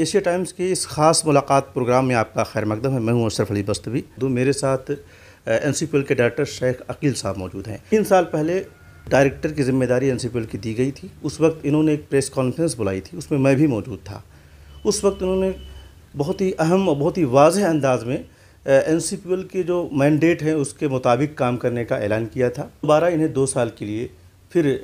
Asia times की इस खास मुलाकात प्रोग्राम में आपका खैर मकदम है मैं हूँ अशरफ अली बस्तवी दो मेरे साथ एन सी के डायरेक्टर शेख अकील साहब मौजूद हैं तीन साल पहले डायरेक्टर की जिम्मेदारी एन की दी गई थी उस वक्त इन्होंने एक प्रेस कॉन्फ्रेंस बुलाई थी उसमें मैं भी मौजूद था उस वक्त इन्होंने बहुत ही अहम और बहुत ही वाज अंदाज में एन के जो मैंडेट हैं उसके मुताबिक काम करने का ऐलान किया था दोबारा इन्हें दो साल के लिए फिर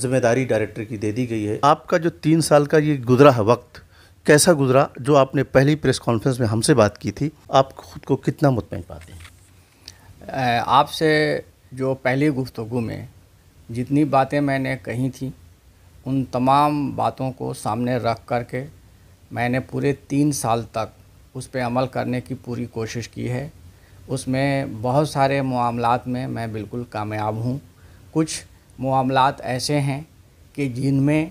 जिम्मेदारी डायरेक्टर की दे दी गई है आपका जो तीन साल का ये गुजरा वक्त कैसा गुजरा जो आपने पहली प्रेस कॉन्फ्रेंस में हमसे बात की थी आप खुद को कितना मुतमिन पाते हैं आपसे जो पहली गुफ्तु में जितनी बातें मैंने कही थी उन तमाम बातों को सामने रख कर के मैंने पूरे तीन साल तक उस पर अमल करने की पूरी कोशिश की है उसमें बहुत सारे मामलों में मैं बिल्कुल कामयाब हूँ कुछ मामलात ऐसे हैं कि जिनमें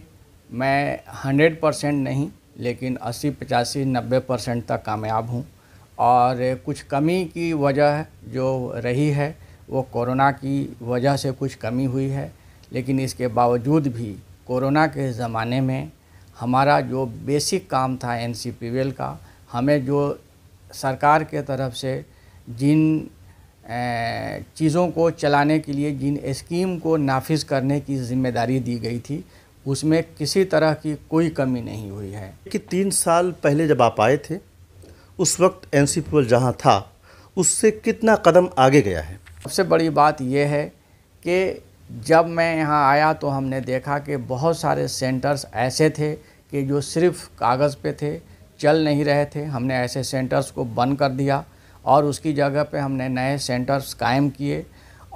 मैं हंड्रेड परसेंट नहीं लेकिन अस्सी पचासी नब्बे परसेंट तक कामयाब हूँ और कुछ कमी की वजह जो रही है वो कोरोना की वजह से कुछ कमी हुई है लेकिन इसके बावजूद भी कोरोना के ज़माने में हमारा जो बेसिक काम था एन का हमें जो सरकार के तरफ से जिन चीज़ों को चलाने के लिए जिन स्कीम को नाफिज करने की जिम्मेदारी दी गई थी उसमें किसी तरह की कोई कमी नहीं हुई है कि तीन साल पहले जब आप आए थे उस वक्त एन सी पुल जहाँ था उससे कितना कदम आगे गया है सबसे बड़ी बात यह है कि जब मैं यहाँ आया तो हमने देखा कि बहुत सारे सेंटर्स ऐसे थे कि जो सिर्फ कागज़ पे थे चल नहीं रहे थे हमने ऐसे सेंटर्स को बंद कर दिया और उसकी जगह पे हमने नए सेंटर्स कायम किए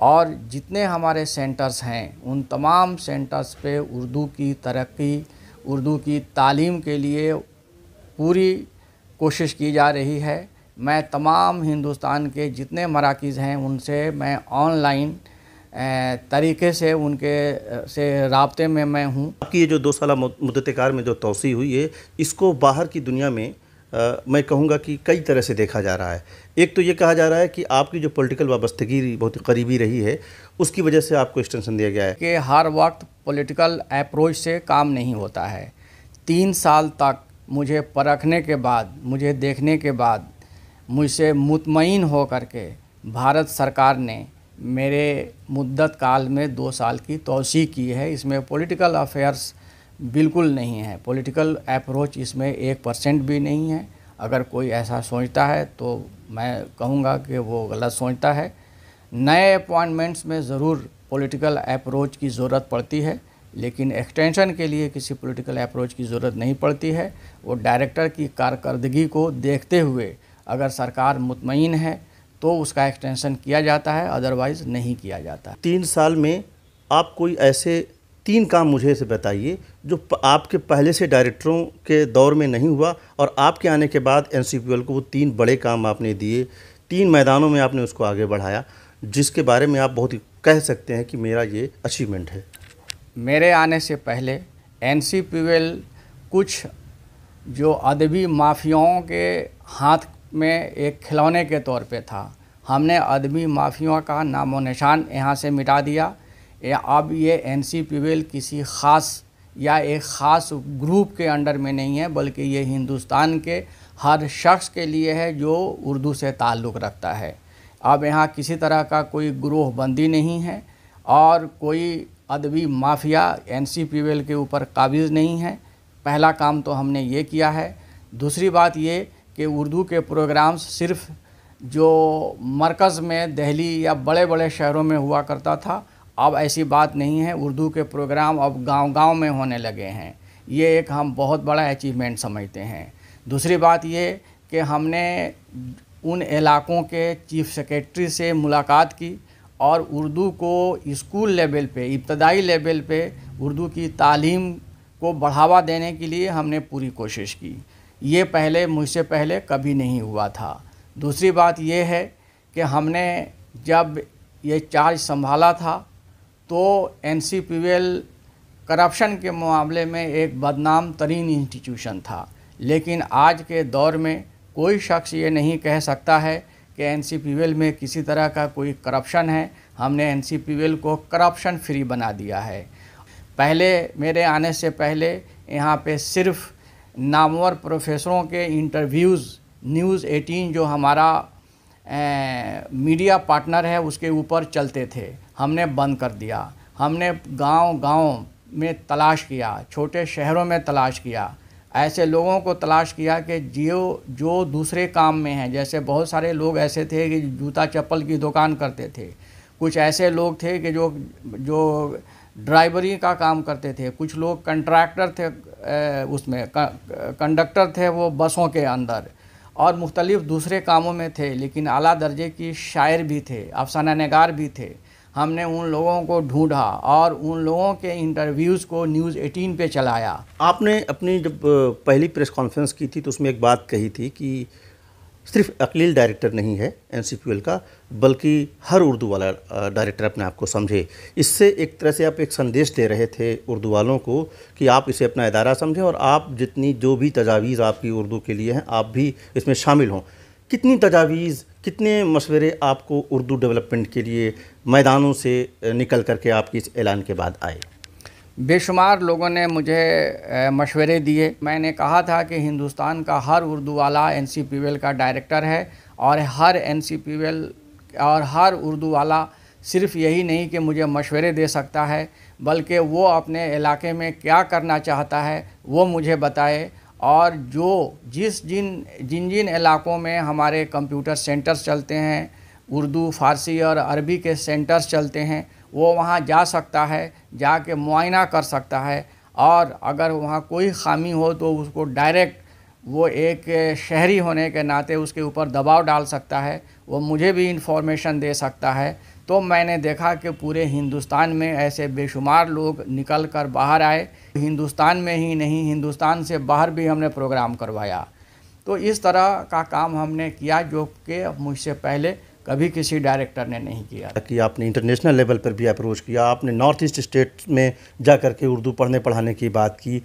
और जितने हमारे सेंटर्स हैं उन तमाम सेंटर्स पे उर्दू की तरक्की उर्दू की तालीम के लिए पूरी कोशिश की जा रही है मैं तमाम हिंदुस्तान के जितने मराकज़ हैं उनसे मैं ऑनलाइन तरीके से उनके से रबते में मैं हूँ आपकी ये जो दो साल मुद्दतकार में जो तोसी हुई है इसको बाहर की दुनिया में आ, मैं कहूँगा कि कई तरह से देखा जा रहा है एक तो ये कहा जा रहा है कि आपकी जो पॉलिटिकल वाबस्तगी बहुत करीबी रही है उसकी वजह से आपको एक्सटेंशन दिया गया है कि हर वक्त पॉलिटिकल अप्रोच से काम नहीं होता है तीन साल तक मुझे परखने के बाद मुझे देखने के बाद मुझसे मुतमिन हो कर के भारत सरकार ने मेरे मुद्दत काल में दो साल की तोसी की है इसमें पॉलिटिकल अफेयर्स बिल्कुल नहीं है पॉलिटिकल अप्रोच इसमें एक परसेंट भी नहीं है अगर कोई ऐसा सोचता है तो मैं कहूँगा कि वो गलत सोचता है नए अपॉइंटमेंट्स में ज़रूर पॉलिटिकल अप्रोच की ज़रूरत पड़ती है लेकिन एक्सटेंशन के लिए किसी पॉलिटिकल अप्रोच की ज़रूरत नहीं पड़ती है वो डायरेक्टर की कारकर्दगी को देखते हुए अगर सरकार मुतमिन है तो उसका एक्सटेंशन किया जाता है अदरवाइज़ नहीं किया जाता तीन साल में आप कोई ऐसे तीन काम मुझे से बताइए जो आपके पहले से डायरेक्टरों के दौर में नहीं हुआ और आपके आने के बाद एन को वो तीन बड़े काम आपने दिए तीन मैदानों में आपने उसको आगे बढ़ाया जिसके बारे में आप बहुत कह सकते हैं कि मेरा ये अचीवमेंट है मेरे आने से पहले एन कुछ जो अदबी माफियाओं के हाथ में एक खिलौने के तौर पे था हमने अदबी माफियाओं का नामो निशान यहाँ से मिटा दिया या अब ये एन सी किसी ख़ास या एक ख़ास ग्रुप के अंडर में नहीं है बल्कि ये हिंदुस्तान के हर शख्स के लिए है जो उर्दू से ताल्लुक़ रखता है अब यहाँ किसी तरह का कोई ग्रोह बंदी नहीं है और कोई अदबी माफिया एन सी के ऊपर काबिज़ नहीं है पहला काम तो हमने ये किया है दूसरी बात ये कि उर्दू के प्रोग्राम्स सिर्फ़ जो मरकज़ में दिल्ली या बड़े बड़े शहरों में हुआ करता था अब ऐसी बात नहीं है उर्दू के प्रोग्राम अब गांव-गांव में होने लगे हैं ये एक हम बहुत बड़ा अचीवमेंट समझते हैं दूसरी बात ये कि हमने उन इलाकों के चीफ सेक्रेटरी से मुलाकात की और उर्दू को स्कूल लेवल पे इब्तदाई लेवल पे उर्दू की तालीम को बढ़ावा देने के लिए हमने पूरी कोशिश की ये पहले मुझसे पहले कभी नहीं हुआ था दूसरी बात यह है कि हमने जब ये चार्ज संभाला था तो एन करप्शन के मामले में एक बदनाम तरीन इंस्टीट्यूशन था लेकिन आज के दौर में कोई शख्स ये नहीं कह सकता है कि एन में किसी तरह का कोई करप्शन है हमने एन को करप्शन फ्री बना दिया है पहले मेरे आने से पहले यहाँ पे सिर्फ नामवर प्रोफेसरों के इंटरव्यूज़ न्यूज़ 18 जो हमारा ए, मीडिया पार्टनर है उसके ऊपर चलते थे हमने बंद कर दिया हमने गांव-गांव में तलाश किया छोटे शहरों में तलाश किया ऐसे लोगों को तलाश किया कि जो जो दूसरे काम में हैं जैसे बहुत सारे लोग ऐसे थे कि जूता चप्पल की दुकान करते थे कुछ ऐसे लोग थे कि जो जो ड्राइवरी का काम करते थे कुछ लोग कंट्रैक्टर थे उसमें कंडक्टर थे वो बसों के अंदर और मुख्तलिफ़ दूसरे कामों में थे लेकिन अला दर्जे की शायर भी थे अफसाना नगार भी थे हमने उन लोगों को ढूंढा और उन लोगों के इंटरव्यूज़ को न्यूज़ 18 पे चलाया आपने अपनी जब पहली प्रेस कॉन्फ्रेंस की थी तो उसमें एक बात कही थी कि सिर्फ अकलील डायरेक्टर नहीं है एन का बल्कि हर उर्दू वाला डायरेक्टर अपने आप को समझे इससे एक तरह से आप एक संदेश दे रहे थे उर्दू वालों को कि आप इसे अपना अदारा समझें और आप जितनी जो भी तजावीज़ आपकी उर्दू के लिए हैं आप भी इसमें शामिल हों कितनी तजावीज़ कितने मशवरे आपको उर्दू डेवलपमेंट के लिए मैदानों से निकल करके आपके इस ऐलान के बाद आए बेशुमार लोगों ने मुझे मशवरे दिए मैंने कहा था कि हिंदुस्तान का हर उर्दू वाला एन सी पी का डायरेक्टर है और हर एन सी पी और हर उर्दू वाला सिर्फ यही नहीं कि मुझे मशवरे दे सकता है बल्कि वो अपने इलाके में क्या करना चाहता है वो मुझे बताए और जो जिस जिन जिन जिन इलाकों में हमारे कंप्यूटर सेंटर्स चलते हैं उर्दू फारसी और अरबी के सेंटर्स चलते हैं वो वहाँ जा सकता है जा के मुआयना कर सकता है और अगर वहाँ कोई खामी हो तो उसको डायरेक्ट वो एक शहरी होने के नाते उसके ऊपर दबाव डाल सकता है वो मुझे भी इन्फॉर्मेशन दे सकता है तो मैंने देखा कि पूरे हिंदुस्तान में ऐसे बेशुमार लोग निकल कर बाहर आए हिंदुस्तान में ही नहीं हिंदुस्तान से बाहर भी हमने प्रोग्राम करवाया तो इस तरह का काम हमने किया जो कि मुझसे पहले कभी किसी डायरेक्टर ने नहीं किया कि आपने इंटरनेशनल लेवल पर भी अप्रोच किया आपने नॉर्थ ईस्ट स्टेट में जा कर के उर्दू पढ़ने पढ़ाने की बात की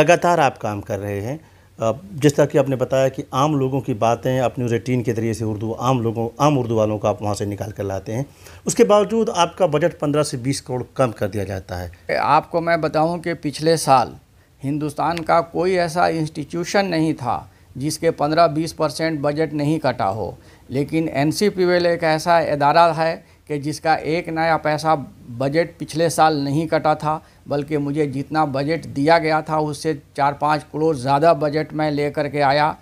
लगातार आप काम कर रहे हैं जिस तरह कि आपने बताया कि आम लोगों की बातें अपनी रूटीन के ज़रिए से उर्दू आम लोगों आम उर्दू वालों को आप वहाँ से निकाल कर लाते हैं उसके बावजूद आपका बजट 15 से 20 करोड़ कम कर दिया जाता है आपको मैं बताऊं कि पिछले साल हिंदुस्तान का कोई ऐसा इंस्टीट्यूशन नहीं था जिसके 15-20 परसेंट बजट नहीं कटा हो लेकिन एन सी एक ऐसा अदारा है कि जिसका एक नया पैसा बजट पिछले साल नहीं कटा था बल्कि मुझे जितना बजट दिया गया था उससे चार पाँच करोड़ ज़्यादा बजट मैं ले कर के आया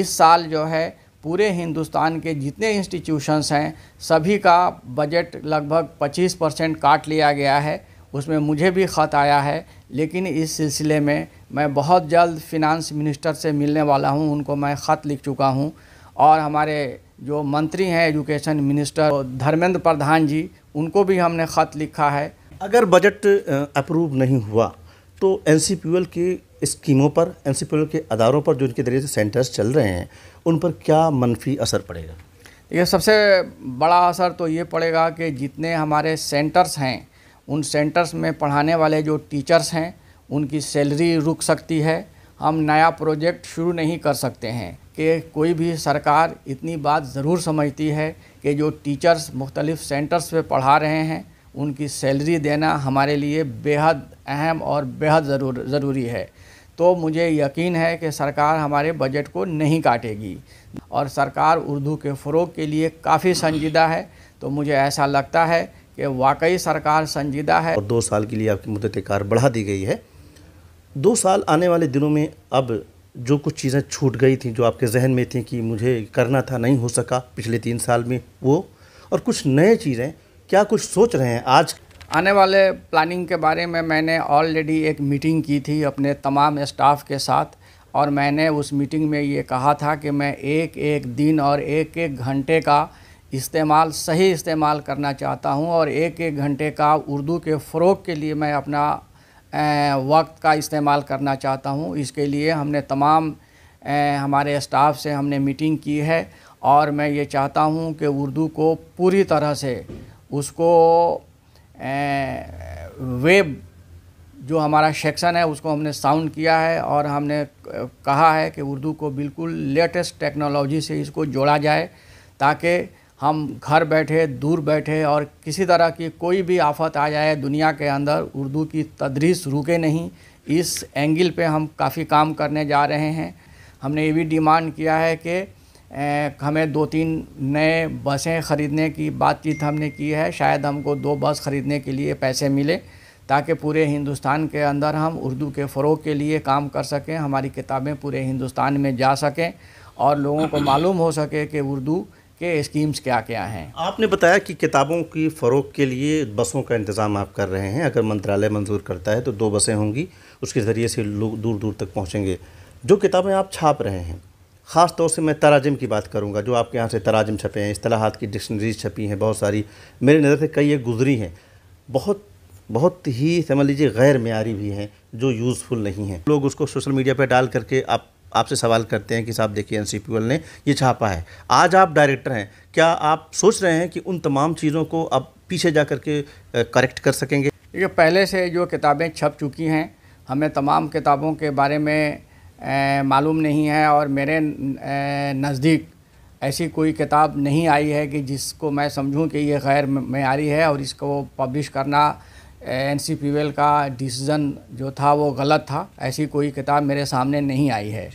इस साल जो है पूरे हिंदुस्तान के जितने इंस्टीट्यूशंस हैं सभी का बजट लगभग 25 परसेंट काट लिया गया है उसमें मुझे भी ख़त आया है लेकिन इस सिलसिले में मैं बहुत जल्द फिनांस मिनिस्टर से मिलने वाला हूं उनको मैं ख़त लिख चुका हूं और हमारे जो मंत्री हैं एजुकेशन मिनिस्टर धर्मेंद्र प्रधान जी उनको भी हमने ख़त लिखा है अगर बजट अप्रूव नहीं हुआ तो एन की स्कीमों पर एन के अदारों पर जो इनके जरिए से सेंटर्स चल रहे हैं उन पर क्या मनफी असर पड़ेगा ये सबसे बड़ा असर तो ये पड़ेगा कि जितने हमारे सेंटर्स हैं उन सेंटर्स में पढ़ाने वाले जो टीचर्स हैं उनकी सैलरी रुक सकती है हम नया प्रोजेक्ट शुरू नहीं कर सकते हैं कि कोई भी सरकार इतनी बात ज़रूर समझती है कि जो टीचर्स मुख्तलिफ़ सेंटर्स पे पढ़ा रहे हैं उनकी सैलरी देना हमारे लिए बेहद अहम और बेहद ज़रूर ज़रूरी है तो मुझे यकीन है कि सरकार हमारे बजट को नहीं काटेगी और सरकार उर्दू के फ़रोग के लिए काफ़ी संजीदा है तो मुझे ऐसा लगता है कि वाकई सरकार संजीदा है और दो साल के लिए आपकी मदद कार बढ़ा दी गई है दो साल आने वाले दिनों में अब जो कुछ चीज़ें छूट गई थी जो आपके जहन में थी कि मुझे करना था नहीं हो सका पिछले तीन साल में वो और कुछ नए चीज़ें क्या कुछ सोच रहे हैं आज आने वाले प्लानिंग के बारे में मैंने ऑलरेडी एक मीटिंग की थी अपने तमाम स्टाफ के साथ और मैंने उस मीटिंग में ये कहा था कि मैं एक एक दिन और एक एक घंटे का इस्तेमाल सही इस्तेमाल करना चाहता हूँ और एक एक घंटे का उर्दू के फ़रोग के लिए मैं अपना वक्त का इस्तेमाल करना चाहता हूँ इसके लिए हमने तमाम हमारे स्टाफ से हमने मीटिंग की है और मैं ये चाहता हूँ कि उर्दू को पूरी तरह से उसको वेब जो हमारा सेक्शन है उसको हमने साउंड किया है और हमने कहा है कि उर्दू को बिल्कुल लेटेस्ट टेक्नोलॉजी से इसको जोड़ा जाए ताकि हम घर बैठे दूर बैठे और किसी तरह की कोई भी आफत आ जाए दुनिया के अंदर उर्दू की तदरीस रुके नहीं इस एंगल पे हम काफ़ी काम करने जा रहे हैं हमने ये भी डिमांड किया है कि हमें दो तीन नए बसें ख़रीदने की बातचीत हमने की है शायद हमको दो बस ख़रीदने के लिए पैसे मिले ताकि पूरे हिंदुस्तान के अंदर हम उर्दू के फ़रोग के लिए काम कर सकें हमारी किताबें पूरे हिंदुस्तान में जा सकें और लोगों को मालूम हो सके कि उर्दू के स्कीम्स क्या क्या हैं आपने बताया कि किताबों की फ़रोख के लिए बसों का इंतज़ाम आप कर रहे हैं अगर मंत्रालय मंजूर करता है तो दो बसें होंगी उसके ज़रिए से लोग दूर दूर तक पहुँचेंगे जो किताबें आप छाप रहे हैं ख़ास तौर से मैं तराजम की बात करूंगा जो आपके यहाँ से तराजम छपे हैं असलाहत की डिक्शनरीज छपी हैं बहुत सारी मेरी नज़र से कई एक गुजरी हैं बहुत बहुत ही समझ लीजिए गैर मैारी भी हैं जो यूज़फुल नहीं हैं लोग उसको सोशल मीडिया पर डाल करके आप आपसे सवाल करते हैं कि साहब देखिए एन ने ये छापा है आज आप डायरेक्टर हैं क्या आप सोच रहे हैं कि उन तमाम चीज़ों को अब पीछे जा करके के करेक्ट कर सकेंगे जो पहले से जो किताबें छप चुकी हैं हमें तमाम किताबों के बारे में मालूम नहीं है और मेरे नज़दीक ऐसी कोई किताब नहीं आई है कि जिसको मैं समझूं कि ये गैर में आ रही है और इसको पब्लिश करना एन का डिसीज़न जो था वो गलत था ऐसी कोई किताब मेरे सामने नहीं आई है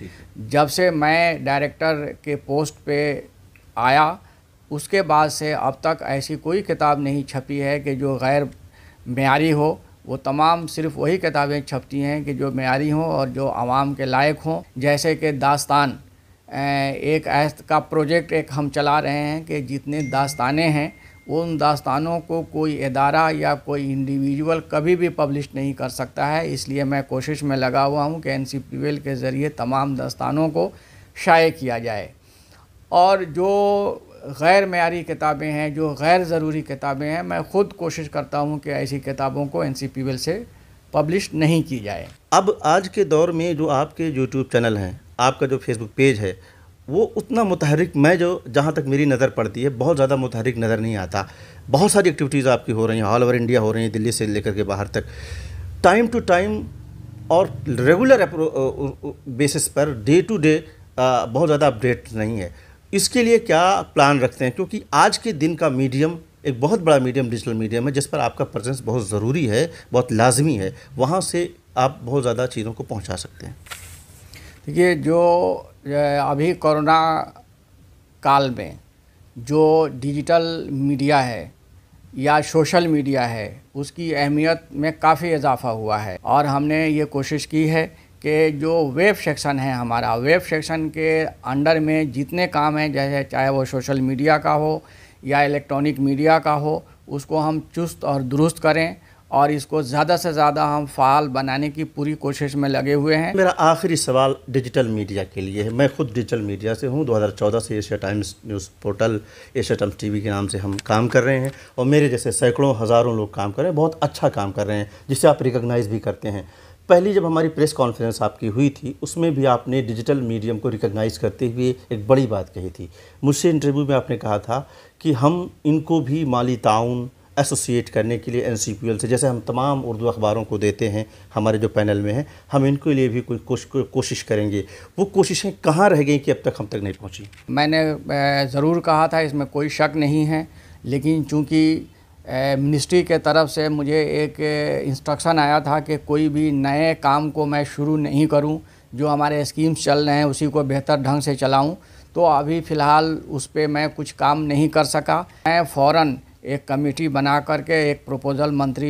जब से मैं डायरेक्टर के पोस्ट पे आया उसके बाद से अब तक ऐसी कोई किताब नहीं छपी है कि जो गैर मैारी हो वो तमाम सिर्फ वही किताबें छपती हैं कि जो मैारी हों और जो आवाम के लायक हों जैसे कि दास्तान एक ऐसा का प्रोजेक्ट एक हम चला रहे हैं कि जितने दास्तानें हैं उन दास्तानों को कोई अदारा या कोई इंडिविजुअल कभी भी पब्लिश नहीं कर सकता है इसलिए मैं कोशिश में लगा हुआ हूँ कि एन सी के ज़रिए तमाम दास्तानों को शाये किया जाए और जो गैर मैारी किताबें हैं जो गैर ज़रूरी किताबें हैं मैं ख़ुद कोशिश करता हूँ कि ऐसी किताबों को एन से पब्लिश नहीं की जाए अब आज के दौर में जो आपके यूट्यूब चैनल हैं आपका जो फेसबुक पेज है वो उतना मुतहरक मैं जो जहाँ तक मेरी नज़र पड़ती है बहुत ज़्यादा मुतहरिक नज़र नहीं आता बहुत सारी एक्टिविटीज़ आपकी हो रही हैं ऑल ओवर इंडिया हो रही हैं दिल्ली से लेकर के बाहर तक टाइम टू टाइम और रेगुलर बेसिस पर डे टू डे बहुत ज़्यादा अपडेट नहीं है इसके लिए क्या प्लान रखते हैं क्योंकि आज के दिन का मीडियम एक बहुत बड़ा मीडियम डिजिटल मीडियम है जिस पर आपका प्रेजेंस बहुत ज़रूरी है बहुत लाजमी है वहाँ से आप बहुत ज़्यादा चीज़ों को पहुँचा सकते हैं देखिए जो अभी कोरोना काल में जो डिजिटल मीडिया है या सोशल मीडिया है उसकी अहमियत में काफ़ी इजाफ़ा हुआ है और हमने ये कोशिश की है कि जो वेब सेक्शन है हमारा वेब सेक्शन के अंडर में जितने काम हैं जैसे चाहे वो सोशल मीडिया का हो या इलेक्ट्रॉनिक मीडिया का हो उसको हम चुस्त और दुरुस्त करें और इसको ज़्यादा से ज़्यादा हम फ़ाल बनाने की पूरी कोशिश में लगे हुए हैं मेरा आखिरी सवाल डिजिटल मीडिया के लिए है मैं खुद डिजिटल मीडिया से हूँ 2014 से Asia Times news portal Asia Times TV के नाम से हम काम कर रहे हैं और मेरे जैसे सैकड़ों हज़ारों लोग काम कर रहे हैं बहुत अच्छा काम कर रहे हैं जिसे आप रिकगनाइज़ भी करते हैं पहली जब हमारी प्रेस कॉन्फ्रेंस आपकी हुई थी उसमें भी आपने डिजिटल मीडियम को रिकग्नाइज़ करते हुए एक बड़ी बात कही थी मुझसे इंटरव्यू में आपने कहा था कि हम इनको भी माली ताउन एसोसिएट करने के लिए एन से जैसे हम तमाम उर्दू अखबारों को देते हैं हमारे जो पैनल में हैं हम इनके लिए भी कोई कोश, को, कोशिश करेंगे वो कोशिशें कहाँ रह गई कि अब तक हम तक नहीं पहुँची मैंने ज़रूर कहा था इसमें कोई शक नहीं है लेकिन चूँकि मिनिस्ट्री के तरफ से मुझे एक इंस्ट्रक्शन आया था कि कोई भी नए काम को मैं शुरू नहीं करूं जो हमारे स्कीम्स चल रहे हैं उसी को बेहतर ढंग से चलाऊं तो अभी फ़िलहाल उस पर मैं कुछ काम नहीं कर सका मैं फ़ौर एक कमेटी बना करके एक प्रपोज़ल मंत्री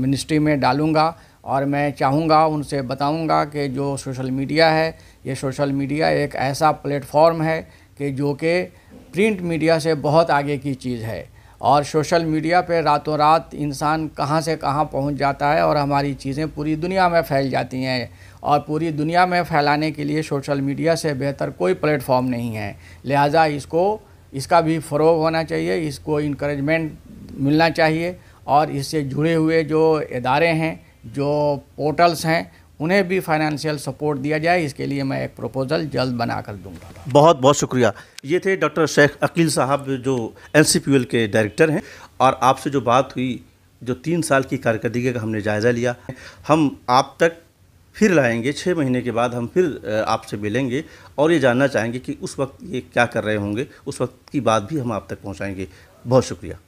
मिनिस्ट्री में डालूंगा और मैं चाहूँगा उनसे बताऊँगा कि जो सोशल मीडिया है ये सोशल मीडिया एक ऐसा प्लेटफॉर्म है कि जो कि प्रिंट मीडिया से बहुत आगे की चीज़ है और सोशल मीडिया पे रातों रात इंसान कहाँ से कहाँ पहुँच जाता है और हमारी चीज़ें पूरी दुनिया में फैल जाती हैं और पूरी दुनिया में फैलाने के लिए सोशल मीडिया से बेहतर कोई प्लेटफॉर्म नहीं है लिहाजा इसको इसका भी फ़रोग होना चाहिए इसको इनक्रेजमेंट मिलना चाहिए और इससे जुड़े हुए जो इदारे हैं जो पोर्टल्स हैं उन्हें भी फाइनेंशियल सपोर्ट दिया जाए इसके लिए मैं एक प्रपोजल जल्द बना कर दूंगा बहुत बहुत शुक्रिया ये थे डॉक्टर शेख अकील साहब जो एन के डायरेक्टर हैं और आपसे जो बात हुई जो तीन साल की कारकर्दगी का हमने जायज़ा लिया हम आप तक फिर लाएंगे छः महीने के बाद हम फिर आपसे मिलेंगे और ये जानना चाहेंगे कि उस वक्त ये क्या कर रहे होंगे उस वक्त की बात भी हम आप तक पहुँचाएँगे बहुत शुक्रिया